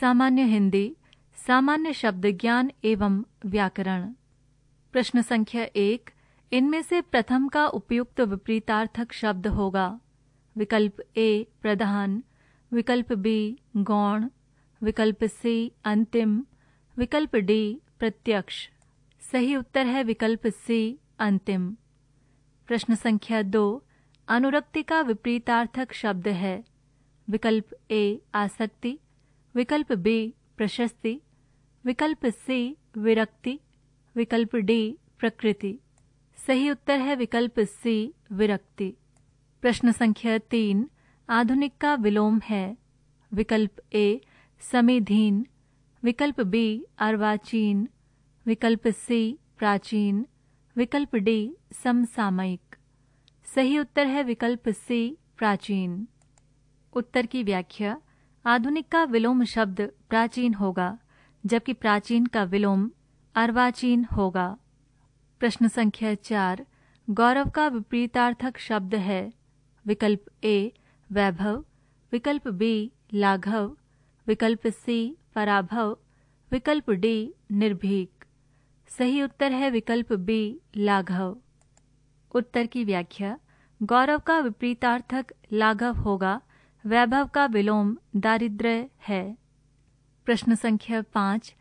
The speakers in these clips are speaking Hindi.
सामान्य हिंदी सामान्य शब्द ज्ञान एवं व्याकरण प्रश्न संख्या एक इनमें से प्रथम का उपयुक्त विपरीतार्थक शब्द होगा विकल्प ए प्रधान विकल्प बी गौण विकल्प सी अंतिम विकल्प डी प्रत्यक्ष सही उत्तर है विकल्प सी अंतिम प्रश्न संख्या दो अनुरक्ति का विपरीतार्थक शब्द है विकल्प ए आसक्ति विकल्प बी प्रशस्ति विकल्प सी विरक्ति विकल्प डी प्रकृति सही उत्तर है विकल्प सी विरक्ति प्रश्न संख्या तीन आधुनिक का विलोम है विकल्प ए समीधीन विकल्प बी अर्वाचीन विकल्प सी प्राचीन विकल्प डी समसामयिक सही उत्तर है विकल्प सी प्राचीन उत्तर की व्याख्या आधुनिक का विलोम शब्द प्राचीन होगा जबकि प्राचीन का विलोम अर्वाचीन होगा प्रश्न संख्या चार गौरव का विपरीतार्थक शब्द है विकल्प ए वैभव विकल्प बी लाघव विकल्प सी पराभव विकल्प डी निर्भीक सही उत्तर है विकल्प बी लाघव उत्तर की व्याख्या गौरव का विपरीतार्थक लाघव होगा वैभव का विलोम दारिद्र है प्रश्न संख्या पांच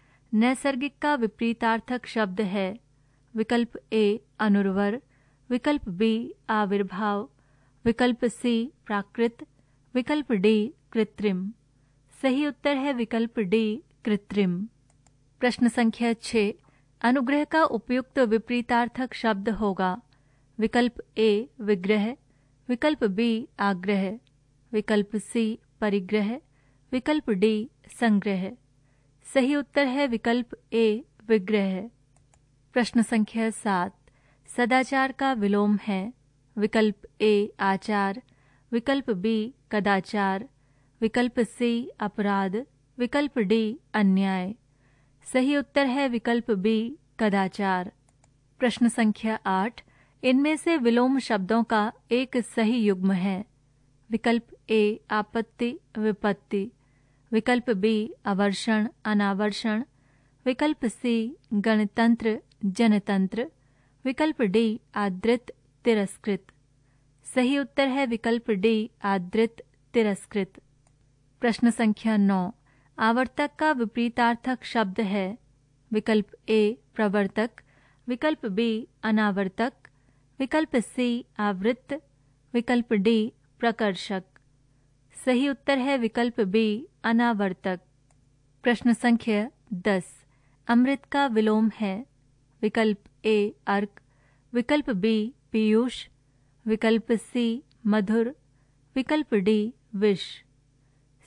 नैसर्गिक का विपरीतार्थक शब्द है विकल्प ए अनुर्वर विकल्प बी आविर्भाव विकल्प सी प्राकृत विकल्प डी कृत्रिम सही उत्तर है विकल्प डी कृत्रिम प्रश्न संख्या छ अनुग्रह का उपयुक्त विपरीतार्थक शब्द होगा विकल्प ए विग्रह विकल्प बी आग्रह विकल्प सी परिग्रह विकल्प डी संग्रह सही उत्तर है विकल्प ए विग्रह प्रश्न संख्या सात सदाचार का विलोम है विकल्प ए आचार विकल्प बी कदाचार विकल्प सी अपराध विकल्प डी अन्याय सही उत्तर है विकल्प बी कदाचार प्रश्न संख्या आठ इनमें से विलोम शब्दों का एक सही युग्म है विकल्प ए आपत्ति विपत्ति विकल्प बी अवर्षण अनावर्षण विकल्प सी गणतंत्र जनतंत्र विकल्प डी आदृत तिरस्कृत सही उत्तर है विकल्प डी आदृत तिरस्कृत प्रश्न संख्या नौ आवर्तक का विपरीतार्थक शब्द है विकल्प ए प्रवर्तक विकल्प बी अनावर्तक विकल्प सी आवृत्त विकल्प डी प्रकर्षक सही उत्तर है विकल्प बी अनावर्तक प्रश्न संख्या दस अमृत का विलोम है विकल्प ए अर्क विकल्प बी पीयूष विकल्प सी मधुर विकल्प डी विष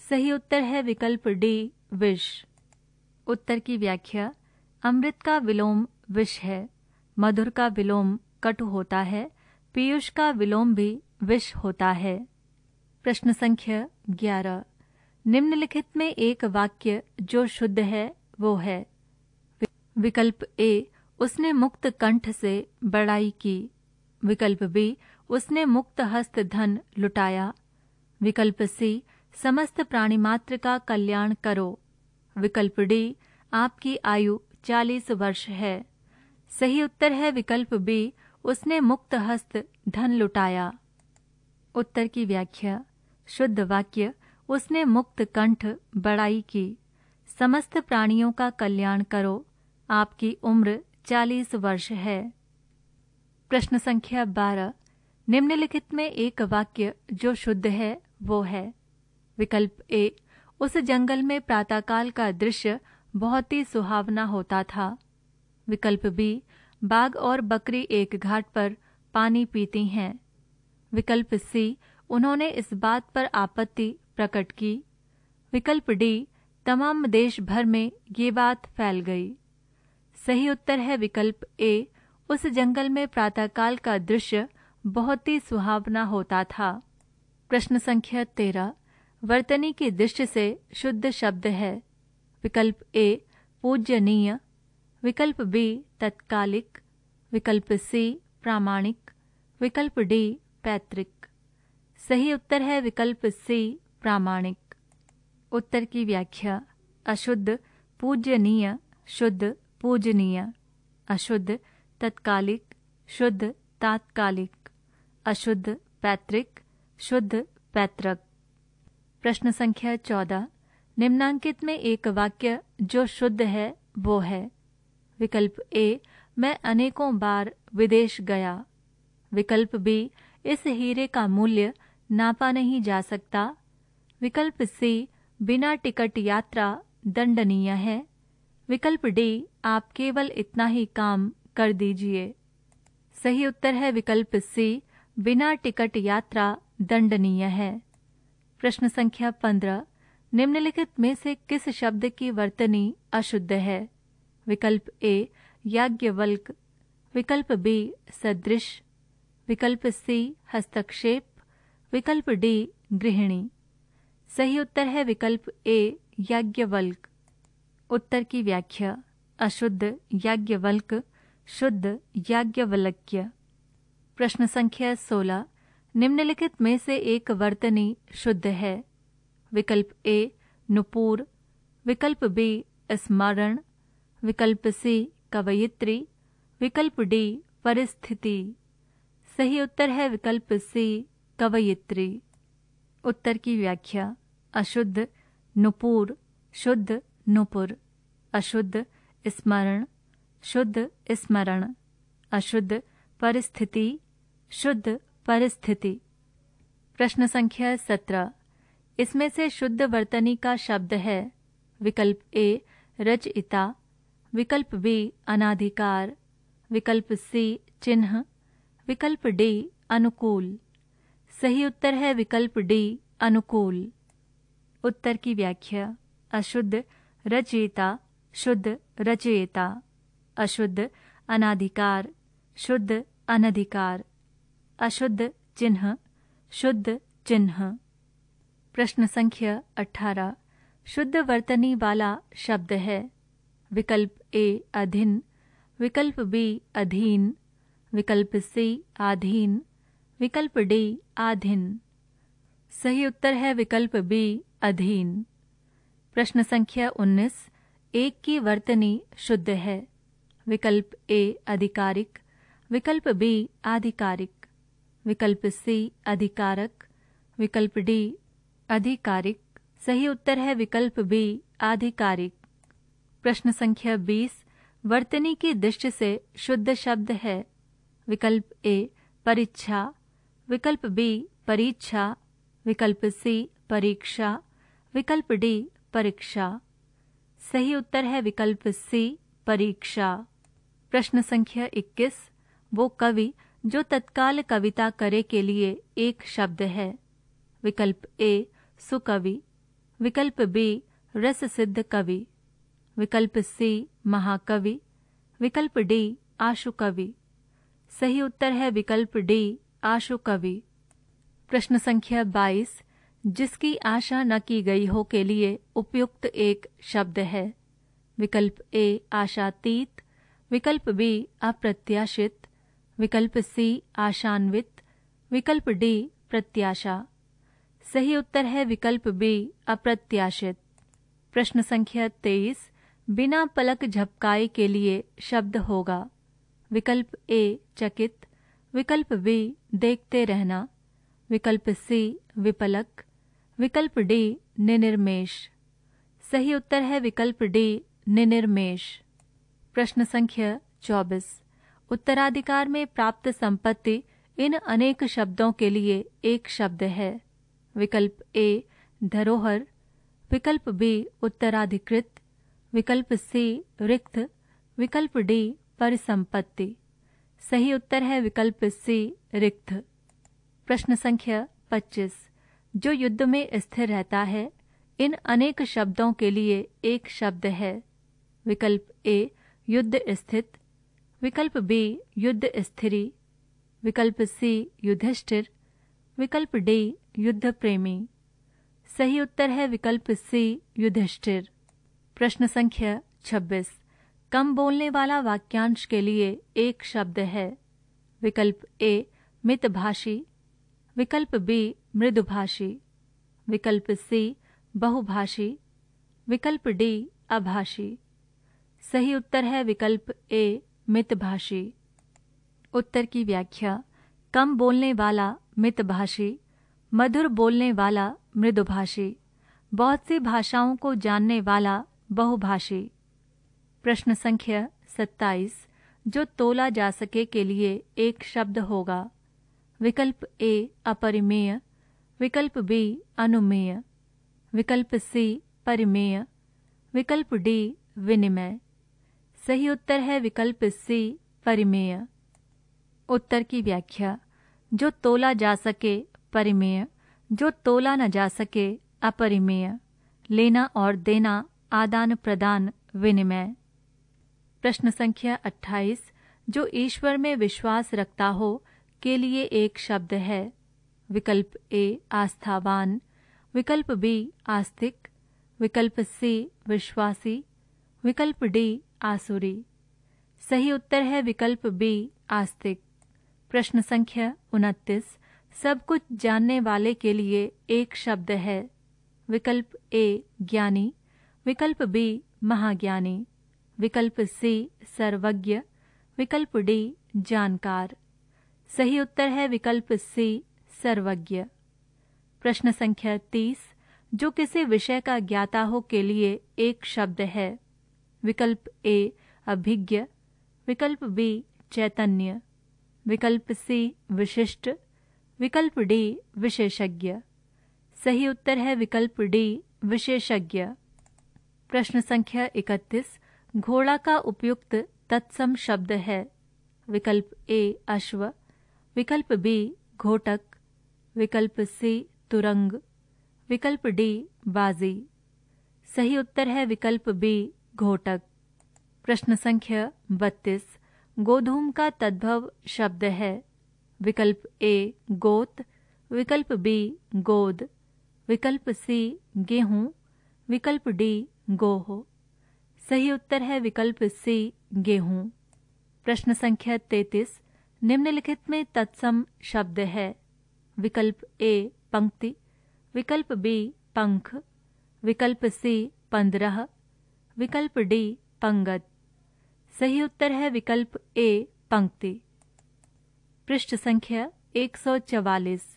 सही उत्तर है विकल्प डी विष उत्तर की व्याख्या अमृत का विलोम विष है मधुर का विलोम कटु होता है पीयूष का विलोम भी विष होता है प्रश्न संख्या ग्यारह निम्नलिखित में एक वाक्य जो शुद्ध है वो है विकल्प ए उसने मुक्त कंठ से बड़ाई की विकल्प बी उसने मुक्त हस्त धन लुटाया विकल्प सी समस्त प्राणी मात्र का कल्याण करो विकल्प डी आपकी आयु चालीस वर्ष है सही उत्तर है विकल्प बी उसने मुक्त हस्त धन लुटाया उत्तर की व्याख्या शुद्ध वाक्य उसने मुक्त कंठ बड़ाई की समस्त प्राणियों का कल्याण करो आपकी उम्र चालीस वर्ष है प्रश्न संख्या बारह निम्नलिखित में एक वाक्य जो शुद्ध है वो है विकल्प ए उस जंगल में प्रातःकाल का दृश्य बहुत ही सुहावना होता था विकल्प बी बाघ और बकरी एक घाट पर पानी पीती हैं विकल्प सी उन्होंने इस बात पर आपत्ति प्रकट की विकल्प डी तमाम देश भर में ये बात फैल गई सही उत्तर है विकल्प ए उस जंगल में प्रातःकाल का दृश्य बहुत ही सुहावना होता था प्रश्न संख्या तेरह वर्तनी की दृष्टि से शुद्ध शब्द है विकल्प ए पूजनीय विकल्प बी तत्कालिक विकल्प सी प्रामाणिक विकल्प डी पैतृक सही उत्तर है विकल्प सी प्रामाणिक उत्तर की व्याख्या अशुद्ध पूजनीय शुद्ध पूजनीय अशुद्ध तत्कालिक शुद्ध तात्कालिक अशुद्ध पैतृक शुद्ध पैतृक प्रश्न संख्या चौदह निम्नांकित में एक वाक्य जो शुद्ध है वो है विकल्प ए मैं अनेकों बार विदेश गया विकल्प बी इस हीरे का मूल्य नापा नहीं जा सकता विकल्प सी बिना टिकट यात्रा दंडनीय है विकल्प डी आप केवल इतना ही काम कर दीजिए सही उत्तर है विकल्प सी बिना टिकट यात्रा दंडनीय है प्रश्न संख्या पंद्रह निम्नलिखित में से किस शब्द की वर्तनी अशुद्ध है विकल्प ए याज्ञवल्क विकल्प बी सदृश विकल्प सी हस्तक्षेप विकल्प डी गृहिणी सही उत्तर है विकल्प ए याज्ञवल्क उत्तर की व्याख्या अशुद्ध याज्ञवल्क शुद्ध याज्ञवल्क्य प्रश्न संख्या सोलह निम्नलिखित में से एक वर्तनी शुद्ध है विकल्प ए नुपुर विकल्प बी स्मरण विकल्प सी कवयित्री विकल्प डी परिस्थिति सही उत्तर है विकल्प सी कवयित्री उत्तर की व्याख्या अशुद्ध नुपुर शुद्ध नुपुर अशुद्ध स्मरण शुद्ध स्मरण अशुद्ध परिस्थिति शुद्ध परिस्थिति प्रश्न संख्या सत्रह इसमें से शुद्ध वर्तनी का शब्द है विकल्प ए रचयिता विकल्प बी अनाधिकार विकल्प सी चिन्ह विकल्प डी अनुकूल सही उत्तर है विकल्प डी अनुकूल उत्तर की व्याख्या अशुद्ध रचयिता शुद्ध रचयिता अशुद्ध अनाधिकार शुद्ध अनधिकार अशुद्ध चिन्ह शुद्ध चिन्ह प्रश्न संख्या अठारह शुद्ध वर्तनी वाला शब्द है विकल्प ए अधीन विकल्प बी अधीन विकल्प सी आधीन विकल्प डी आधीन सही उत्तर है विकल्प बी अधीन प्रश्न संख्या 19 एक की वर्तनी शुद्ध है विकल्प ए आधिकारिक विकल्प बी आधिकारिक विकल्प सी अधिकारक विकल्प डी आधिकारिक सही उत्तर है विकल्प बी आधिकारिक प्रश्न संख्या 20 वर्तनी की दृष्टि से शुद्ध शब्द है विकल्प ए परीक्षा विकल्प बी परीक्षा विकल्प सी परीक्षा विकल्प डी परीक्षा सही उत्तर है विकल्प सी परीक्षा प्रश्न संख्या 21 वो कवि जो तत्काल कविता करे के लिए एक शब्द है विकल्प ए सुकवि विकल्प बी रस सिद्ध कवि विकल्प सी महाकवि विकल्प डी आशुकवि सही उत्तर है विकल्प डी आशु कवि प्रश्न संख्या बाईस जिसकी आशा न की गई हो के लिए उपयुक्त एक शब्द है विकल्प ए आशातीत विकल्प बी अप्रत्याशित विकल्प सी आशान्वित विकल्प डी प्रत्याशा सही उत्तर है विकल्प बी अप्रत्याशित प्रश्न संख्या तेईस बिना पलक झपकाई के लिए शब्द होगा विकल्प ए चकित विकल्प बी देखते रहना विकल्प सी विपलक विकल्प डी निनिर्मेश सही उत्तर है विकल्प डी निनिर्मेश प्रश्न संख्या चौबीस उत्तराधिकार में प्राप्त संपत्ति इन अनेक शब्दों के लिए एक शब्द है विकल्प ए धरोहर विकल्प बी उत्तराधिकृत विकल्प सी रिक्त विकल्प डी परिसंपत्ति सही उत्तर है विकल्प सी रिक्त प्रश्न संख्या पच्चीस जो युद्ध में स्थिर रहता है इन अनेक शब्दों के लिए एक शब्द है विकल्प ए युद्ध स्थित विकल्प बी युद्ध स्थिरी विकल्प सी युधिष्ठिर विकल्प डी युद्ध प्रेमी सही उत्तर है विकल्प सी युधिष्ठिर प्रश्न संख्या छब्बीस कम बोलने वाला वाक्यांश के लिए एक शब्द है विकल्प ए मितभाषी विकल्प बी मृदुभाषी विकल्प सी बहुभाषी विकल्प डी अभाषी सही उत्तर है विकल्प ए मितभाषी उत्तर की व्याख्या कम बोलने वाला मितभाषी मधुर बोलने वाला मृदुभाषी बहुत सी भाषाओं को जानने वाला बहुभाषी प्रश्न संख्या सत्ताईस जो तोला जा सके के लिए एक शब्द होगा विकल्प ए अपरिमेय विकल्प बी अनुमेय विकल्प सी परिमेय विकल्प डी विनिमय सही उत्तर है विकल्प सी परिमेय उत्तर की व्याख्या जो तोला जा सके परिमेय जो तोला न जा सके अपरिमेय लेना और देना आदान प्रदान विनिमय प्रश्न संख्या 28 जो ईश्वर में विश्वास रखता हो के लिए एक शब्द है विकल्प ए आस्थावान विकल्प बी आस्तिक विकल्प सी विश्वासी विकल्प डी आसुरी सही उत्तर है विकल्प बी आस्तिक प्रश्न संख्या उनतीस सब कुछ जानने वाले के लिए एक शब्द है विकल्प ए ज्ञानी विकल्प बी महाज्ञानी विकल्प सी सर्वज्ञ विकल्प डी जानकार सही उत्तर है विकल्प सी सर्वज्ञ प्रश्न संख्या तीस जो किसी विषय का ज्ञाता हो के लिए एक शब्द है विकल्प ए अभिज्ञ विकल्प बी चैतन्य विकल्प सी विशिष्ट विकल्प डी विशेषज्ञ सही उत्तर है विकल्प डी विशेषज्ञ प्रश्न संख्या इकतीस घोड़ा का उपयुक्त तत्सम शब्द है विकल्प ए अश्व विकल्प बी घोटक विकल्प सी तुरंग विकल्प डी बाजी सही उत्तर है विकल्प बी घोटक प्रश्न संख्या बत्तीस गोधूम का तद्भव शब्द है विकल्प ए गोत विकल्प बी गोद विकल्प सी गेहूं विकल्प डी गोह सही उत्तर है विकल्प सी गेहूं प्रश्न संख्या तैतीस निम्नलिखित में तत्सम शब्द है विकल्प ए पंक्ति विकल्प बी पंख विकल्प सी पंद्रह विकल्प डी पंगत सही उत्तर है विकल्प ए पंक्ति पृष्ठ संख्या चवालीस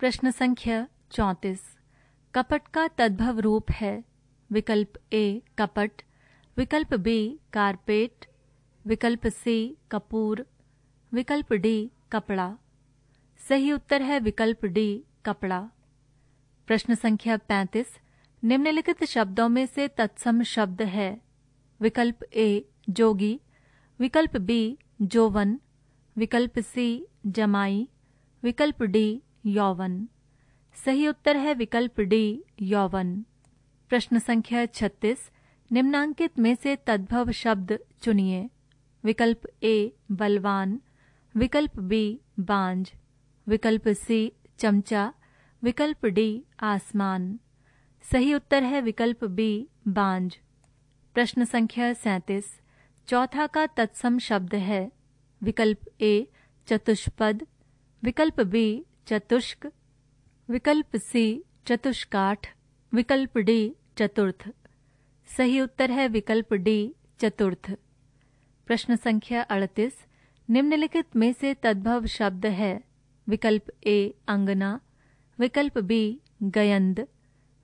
प्रश्न संख्या चौतीस कपट का तद्भव रूप है विकल्प ए कपट विकल्प बी कारपेट विकल्प सी कपूर विकल्प डी कपड़ा सही उत्तर है विकल्प डी कपड़ा प्रश्न संख्या पैंतीस निम्नलिखित शब्दों में से तत्सम शब्द है विकल्प ए जोगी विकल्प बी जोवन विकल्प सी जमाई विकल्प डी यौवन सही उत्तर है विकल्प डी यौवन प्रश्न संख्या छत्तीस निम्नांकित में से तद्भव शब्द चुनिए विकल्प ए बलवान विकल्प बी बांझ विकल्प सी चमचा विकल्प डी आसमान सही उत्तर है विकल्प बी बांझ प्रश्न संख्या सैतीस चौथा का तत्सम शब्द है विकल्प ए चतुष्पद विकल्प बी चतुष्क विकल्प सी चतुष्काठ विकल्प डी चतुर्थ सही उत्तर है विकल्प डी चतुर्थ प्रश्न संख्या अड़तीस निम्नलिखित में से तद्भव शब्द है विकल्प ए अंगना विकल्प बी गयंद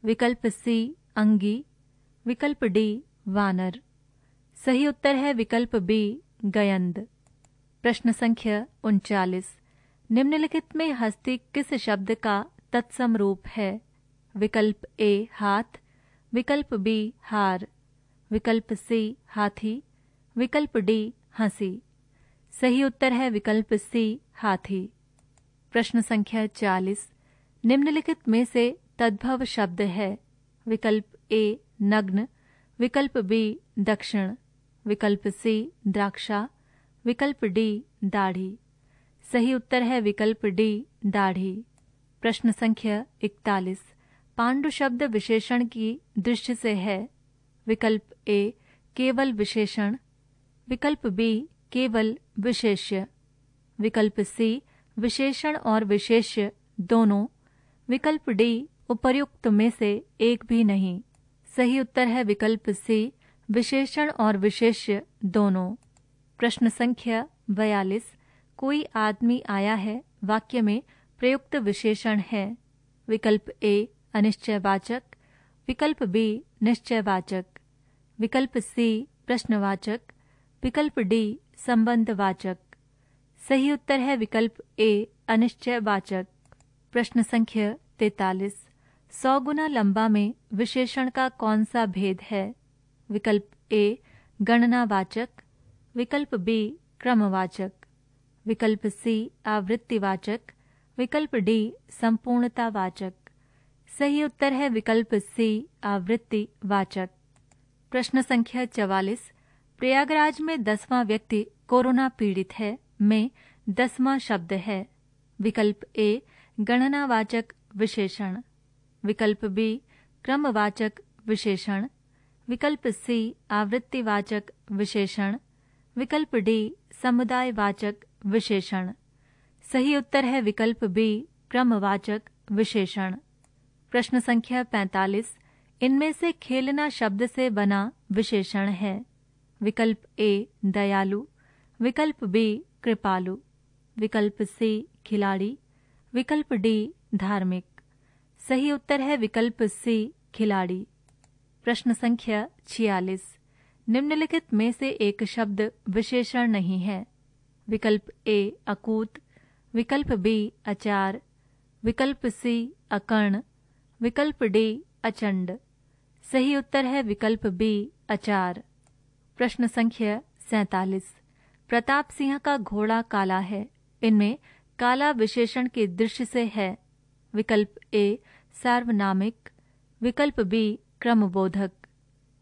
विकल्प सी अंगी विकल्प डी वानर सही उत्तर है विकल्प बी गयंद प्रश्न संख्या उनचालीस निम्नलिखित में हस्ती किस शब्द का तत्सम रूप है विकल्प ए हाथ विकल्प बी हार विकल्प सी हाथी विकल्प डी हंसी सही उत्तर है विकल्प सी हाथी प्रश्न संख्या चालीस निम्नलिखित में से तद्भव शब्द है विकल्प ए नग्न विकल्प बी दक्षिण विकल्प सी द्राक्षा विकल्प डी दाढ़ी सही उत्तर है विकल्प डी दाढ़ी प्रश्न संख्या इकतालीस पांडु शब्द विशेषण की दृष्टि से है विकल्प ए केवल विशेषण विकल्प बी केवल विशेष्य विकल्प सी विशेषण और विशेष्य दोनों विकल्प डी उपर्युक्त में से एक भी नहीं सही उत्तर है विकल्प सी विशेषण और विशेष्य दोनों प्रश्न संख्या बयालीस कोई आदमी आया है वाक्य में प्रयुक्त विशेषण है विकल्प ए अनिश्चयवाचक विकल्प बी निश्चयवाचक विकल्प सी प्रश्नवाचक विकल्प डी संबंधवाचक सही उत्तर है विकल्प ए अनिश्चयवाचक प्रश्न संख्या तैतालीस सौ गुना लंबा में विशेषण का कौन सा भेद है विकल्प ए गणनावाचक विकल्प बी क्रमवाचक विकल्प सी आवृत्तिवाचक विकल्प डी संपूर्णतावाचक सही उत्तर है विकल्प सी आवृत्ति वाचक प्रश्न संख्या चवालीस प्रयागराज में दसवां व्यक्ति कोरोना पीड़ित है में दसवां शब्द है विकल्प ए गणनावाचक विशेषण विकल्प बी क्रमवाचक विशेषण विकल्प सी आवृत्तिवाचक विशेषण विकल्प डी समुदायवाचक विशेषण सही उत्तर है विकल्प बी क्रमवाचक विशेषण प्रश्न संख्या पैतालीस इनमें से खेलना शब्द से बना विशेषण है विकल्प ए दयालु विकल्प बी कृपालु विकल्प सी खिलाड़ी विकल्प डी धार्मिक सही उत्तर है विकल्प सी खिलाड़ी प्रश्न संख्या छियालीस निम्नलिखित में से एक शब्द विशेषण नहीं है विकल्प ए अकूत विकल्प बी अचार विकल्प सी अकर्ण विकल्प डी अचंड सही उत्तर है विकल्प बी अचार प्रश्न संख्या सैतालीस प्रताप सिंह का घोड़ा काला है इनमें काला विशेषण के दृश्य से है विकल्प ए सार्वनामिक विकल्प बी क्रमबोधक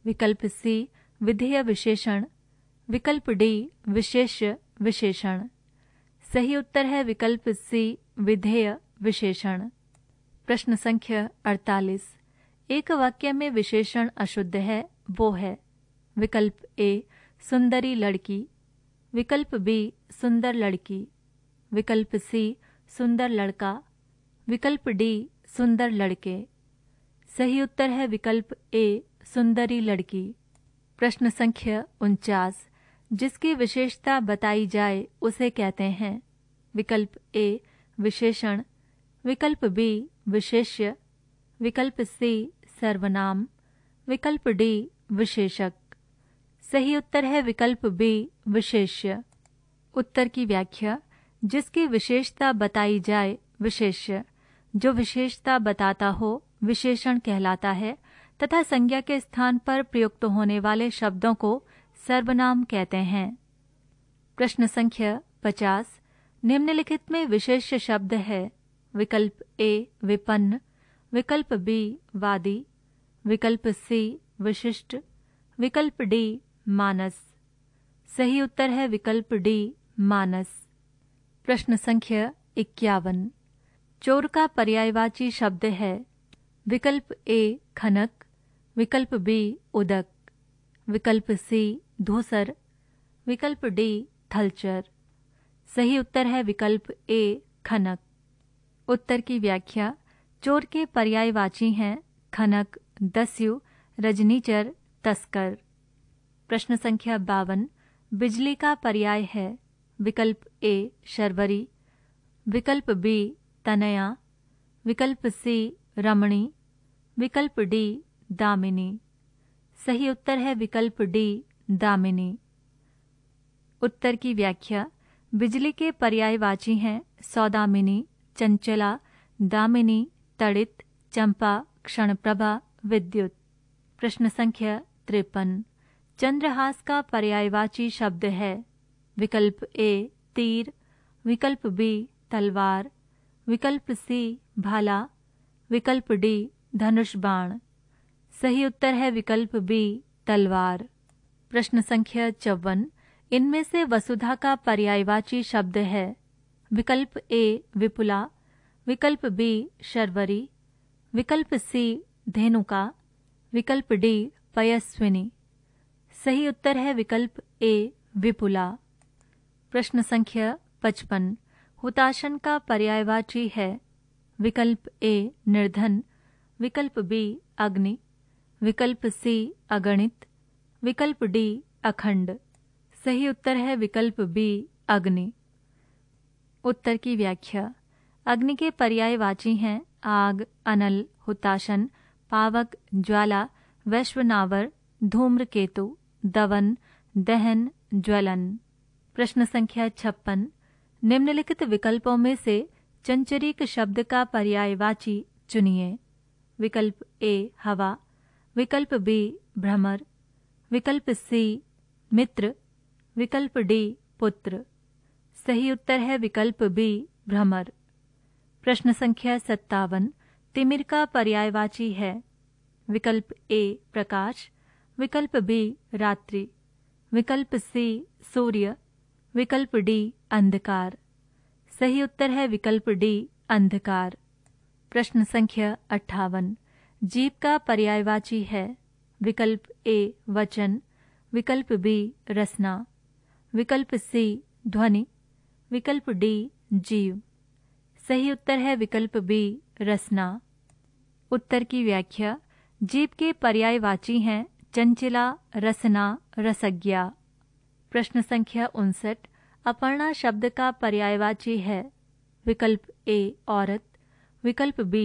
विकल्प सी विधेय विशेषण विकल्प डी विशेष विशेषण सही उत्तर है विकल्प सी विधेय विशेषण प्रश्न संख्या अड़तालीस एक वाक्य में विशेषण अशुद्ध है वो है विकल्प ए सुंदरी लड़की विकल्प बी सुंदर लड़की विकल्प सी सुंदर लड़का विकल्प डी सुंदर लड़के सही उत्तर है विकल्प ए सुंदरी लड़की प्रश्न संख्या उनचास जिसकी विशेषता बताई जाए उसे कहते हैं विकल्प ए विशेषण विकल्प बी विशेष्य विकल्प सी सर्वनाम विकल्प डी विशेषक सही उत्तर है विकल्प बी विशेष्य उत्तर की व्याख्या जिसकी विशेषता बताई जाए विशेष्य जो विशेषता बताता हो विशेषण कहलाता है तथा संज्ञा के स्थान पर प्रयुक्त होने वाले शब्दों को सर्वनाम कहते हैं प्रश्न संख्या पचास निम्नलिखित में विशेष्य शब्द है विकल्प ए विपन्न विकल्प बी वादी विकल्प सी विशिष्ट विकल्प डी मानस सही उत्तर है विकल्प डी मानस प्रश्न संख्या इक्यावन चोर का पर्यायवाची शब्द है विकल्प ए खनक विकल्प बी उदक विकल्प सी धूसर विकल्प डी थलचर सही उत्तर है विकल्प ए खनक उत्तर की व्याख्या चोर के पर्यायवाची हैं खनक दस्यु रजनीचर तस्कर प्रश्न संख्या बावन बिजली का पर्याय है विकल्प ए शर्वरी विकल्प बी तनया विकल्प सी रमणी विकल्प डी दामिनी सही उत्तर है विकल्प डी दामिनी उत्तर की व्याख्या बिजली के पर्यायवाची हैं सौदामिनी चंचला दामिनी तड़ित चंपा क्षणप्रभा विद्युत प्रश्न संख्या त्रिपन चंद्रहास का पर्यायवाची शब्द है विकल्प ए तीर विकल्प बी तलवार विकल्प सी भाला विकल्प डी धनुष बाण सही उत्तर है विकल्प बी तलवार प्रश्न संख्या चौवन इनमें से वसुधा का पर्यायवाची शब्द है विकल्प ए विपुला विकल्प बी शर्वरी विकल्प सी धेनुका विकल्प डी पयस्विनी सही उत्तर है विकल्प ए विपुला प्रश्न संख्या पचपन हुताशन का पर्यायवाची है विकल्प ए निर्धन विकल्प बी अग्नि विकल्प सी अगणित विकल्प डी अखंड सही उत्तर है विकल्प बी अग्नि उत्तर की व्याख्या अग्नि के पर्यायवाची हैं आग अनल हुताशन पावक ज्वाला वैश्वनावर धूम्र केतु दवन दहन ज्वलन प्रश्न संख्या छप्पन निम्नलिखित विकल्पों में से चंचरीक शब्द का पर्यायवाची चुनिए विकल्प ए हवा विकल्प बी भ्रमर विकल्प सी मित्र विकल्प डी पुत्र सही उत्तर है विकल्प बी भ्रमर प्रश्न संख्या सत्तावन तिमिर का पर्यायवाची है विकल्प ए प्रकाश विकल्प बी रात्रि विकल्प सी सूर्य विकल्प डी अंधकार सही उत्तर है विकल्प डी अंधकार प्रश्न संख्या अट्ठावन जीप का पर्यायवाची है विकल्प ए वचन विकल्प बी रसना विकल्प सी ध्वनि विकल्प डी जीव सही उत्तर है विकल्प बी रसना उत्तर की व्याख्या जीव के पर्यायवाची हैं चंचला रसना रसज्ञा प्रश्न संख्या उनसठ अपर्णा शब्द का पर्यायवाची है विकल्प ए औरत विकल्प बी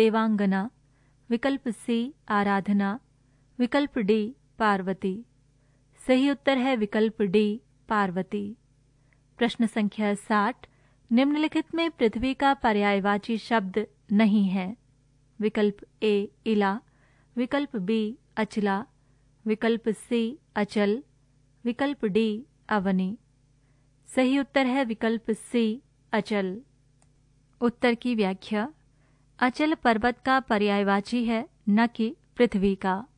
देवांगना विकल्प सी आराधना विकल्प डी पार्वती सही उत्तर है विकल्प डी पार्वती प्रश्न संख्या साठ निम्नलिखित में पृथ्वी का पर्यायवाची शब्द नहीं है विकल्प ए इला विकल्प बी अचला विकल्प सी अचल विकल्प डी अवनी सही उत्तर है विकल्प सी अचल उत्तर की व्याख्या अचल पर्वत का पर्यायवाची है न कि पृथ्वी का